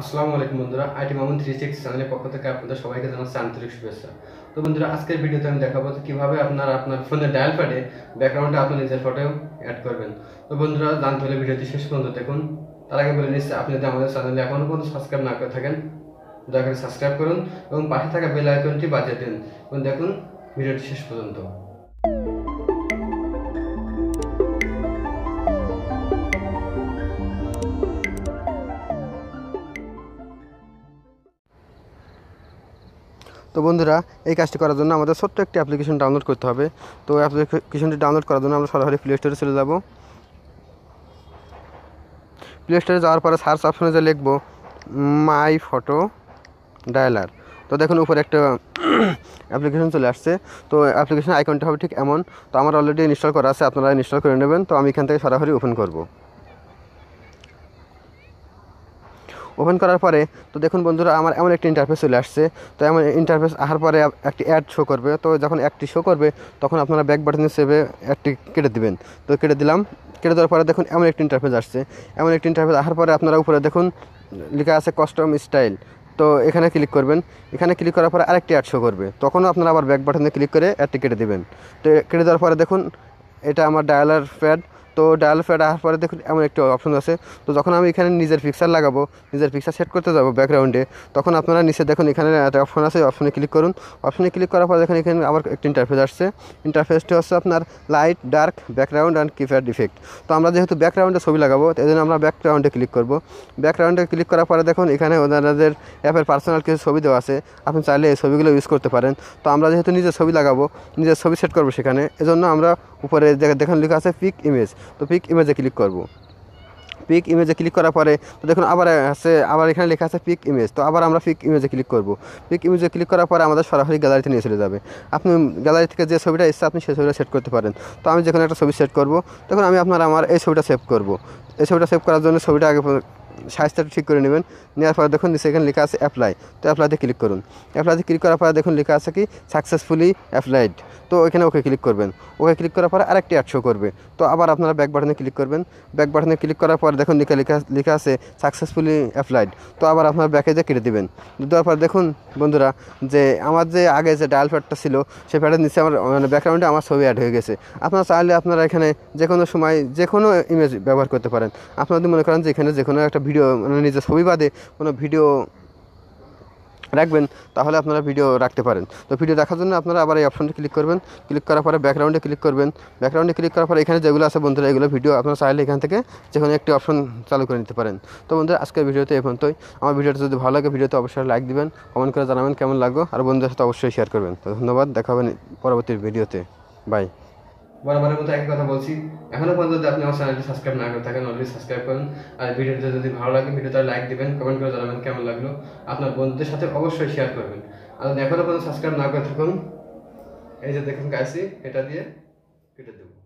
আসসালামু আলাইকুম বন্ধুরা আইটি মামুন থ্রি সিক্স চ্যানেলের পক্ষ থেকে আপনাদের সবাইকে জানাচ্ছি আন্তরিক শুভেচ্ছা তো বন্ধুরা আজকের ভিডিওতে আমি দেখাবো তো কীভাবে আপনার আপনার ফোনের ডায়াল প্যাডে ব্যাকগ্রাউন্ডে আপনি নিজের ফটো অ্যাড করবেন তো বন্ধুরা জানতে হলে ভিডিওটি শেষ পর্যন্ত দেখুন তার আগে বলে নিচ্ছি আপনি যদি আমাদের চ্যানেলে এখনও পর্যন্ত সাবস্ক্রাইব না করে থাকেন দয়া করে সাবস্ক্রাইব করুন এবং পাশে থাকা বেল আইকনটি বাজিয়ে দিন এবং দেখুন ভিডিওটি শেষ পর্যন্ত তো বন্ধুরা এই কাজটি করার জন্য আমাদের ছোট্ট একটি অ্যাপ্লিকেশন ডাউনলোড করতে হবে তো অ্যাপ্লিকেশনটি ডাউনলোড করার জন্য আমরা সরাসরি প্লে স্টোরে চলে যাব প্লে স্টোরে যাওয়ার পরে সার্চ অপশনে যে লিখব মাই ফটো ডায়লার তো দেখুন উপরে একটা অ্যাপ্লিকেশন চলে আসছে তো অ্যাপ্লিকেশন আইকনটা হবে ঠিক এমন তো আমার অলরেডি ইনস্টল করা আছে আপনারা ইনস্টল করে নেবেন তো আমি এখান থেকে সরাসরি ওপেন করবো ওপেন করার পরে তো দেখুন বন্ধুরা আমার এমন একটি ইন্টারফেস চলে আসছে তো এমন ইন্টারফেস আসার পরে একটি অ্যাড শো করবে তো যখন একটি শো করবে তখন আপনারা ব্যাক বাটনে সেভে অ্যাডটি কেটে দেবেন তো কেটে দিলাম কেটে দেওয়ার পরে দেখুন এমন একটি ইন্টারফেস আসছে এমন একটি ইন্টারফেস আসার পরে আপনারা উপরে দেখুন লেখা আছে কাস্টম স্টাইল তো এখানে ক্লিক করবেন এখানে ক্লিক করার পরে আরেকটি অ্যাড শো করবে তখনও আপনারা আবার ব্যাক বাটনে ক্লিক করে অ্যাডটি কেটে দেবেন তো কেটে দেওয়ার পরে দেখুন এটা আমার ডায়ালার প্যাড তো ডায়াল ফেড আসার পরে দেখুন এমন একটি অপশন আছে তো যখন আমি এখানে নিজের পিকচার লাগাবো নিজের পিকচার সেট করতে যাবো ব্যাকগ্রাউন্ডে তখন আপনারা নিচে দেখুন এখানে একটা অপশন আছে অপশনে ক্লিক করুন অপশনে ক্লিক করার পর দেখুন এখানে আবার একটি ইন্টারফেস আসছে ইন্টারফেসটি হচ্ছে আপনার light dark background and keypad effect তো আমরা যেহেতু ব্যাকগ্রাউন্ডে ছবি লাগাবো এই জন্য আমরা ব্যাকগ্রাউন্ডে ক্লিক করবো ব্যাকগ্রাউন্ডে ক্লিক করার পরে দেখুন এখানে ওনাদের অ্যাপের পার্সোনাল কিছু ছবি দেওয়া আছে আপনি চাইলে এই ছবিগুলো ইউজ করতে পারেন তো আমরা যেহেতু নিজের ছবি লাগাবো নিজের ছবি সেট করবো সেখানে এজন্য আমরা উপরে দেখেন লেখা আছে পিক ইমেজ তো পিক ইমেজে ক্লিক করব পিক ইমেজে ক্লিক করার পরে তো দেখুন আবার আছে আবার এখানে লেখা আছে পিক ইমেজ তো আবার আমরা পিক ইমেজে ক্লিক করব পিক ইমেজে ক্লিক করার পরে আমাদের সরাসরি গ্যালারিতে নিয়ে চলে যাবে আপনি গ্যালারি থেকে যে ছবিটা এসছে আপনি সেই ছবিটা সেট করতে পারেন তো আমি যেখানে একটা ছবি সেট করব তখন আমি আপনার আমার এই ছবিটা সেভ করব এই ছবিটা সেভ করার জন্য ছবিটা আগে সাইজটা ঠিক করে নেবেন নেওয়ার পরে দেখুন সেখানে লেখা আছে অ্যাপ্লাই তো অ্যাপ্লাইতে ক্লিক করুন অ্যাপ্লাইতে ক্লিক করার পরে দেখুন লেখা আছে কি সাকসেসফুলি অ্যাপ্লাইড তো এখানে ওকে ক্লিক করবেন ওকে ক্লিক করার পরে আরেকটি অ্যাড শো করবে তো আবার আপনারা ব্যাক বাটনে ক্লিক করবেন ব্যাক বাটনে ক্লিক করার পর দেখুন লিখা লেখা লেখা আছে সাকসেসফুলি অ্যাপ্লাইড তো আবার আপনার ব্যাকে যে কেটে দেবেন দেওয়ার পর দেখুন বন্ধুরা যে আমার যে আগে যে ডায়াল প্যাডটা ছিল সেই প্যাডের নিচে আমার মানে ব্যাকগ্রাউন্ডে আমার ছবি অ্যাড হয়ে গেছে আপনারা চাইলে আপনারা এখানে যে কোনো সময় যে কোনো ইমেজ ব্যবহার করতে পারেন আপনারা যদি মনে করেন যে এখানে যে কোনো একটা ভিডিও মানে নিজের ছবি বাদে কোনো ভিডিও রাখবেন তাহলে আপনারা ভিডিও রাখতে পারেন তো ভিডিও রাখার জন্য আপনারা আবার এই অপশনটা ক্লিক করবেন ক্লিক করার পরে ব্যাকগ্রাউন্ডে ক্লিক করবেন ব্যাকগ্রাউন্ডে ক্লিক করার পরে এখানে যেগুলো আছে বন্ধুরা এগুলো ভিডিও আপনারা চাইলে এখান থেকে যে কোনো একটি অপশন চালু করে নিতে পারেন তো বন্ধুরা আজকের ভিডিওতে এই আমার ভিডিওটা যদি ভালো লাগে ভিডিওতে অবশ্যই লাইক দিবেন কমেন্ট করে জানাবেন কেমন লাগলো আর বন্ধুদের সাথে অবশ্যই শেয়ার করবেন তো ধন্যবাদ দেখাবেন পরবর্তী ভিডিওতে বাই বরাবরের মতো একই কথা বলছি এখনও পর্যন্ত যদি আপনি আমার চ্যানেলটি সাবস্ক্রাইব না করে থাকেন অলরেডি সাবস্ক্রাইব করুন আর ভিডিওটি যদি ভালো লাগে ভিডিওটা লাইক দেবেন কমেন্ট করে জানাবেন কেমন লাগলো আপনার বন্ধুদের সাথে অবশ্যই শেয়ার করবেন আর এখনও পর্যন্ত সাবস্ক্রাইব না করে থাকুন এই যে দেখুন কাছি এটা দিয়ে কেটে দেবো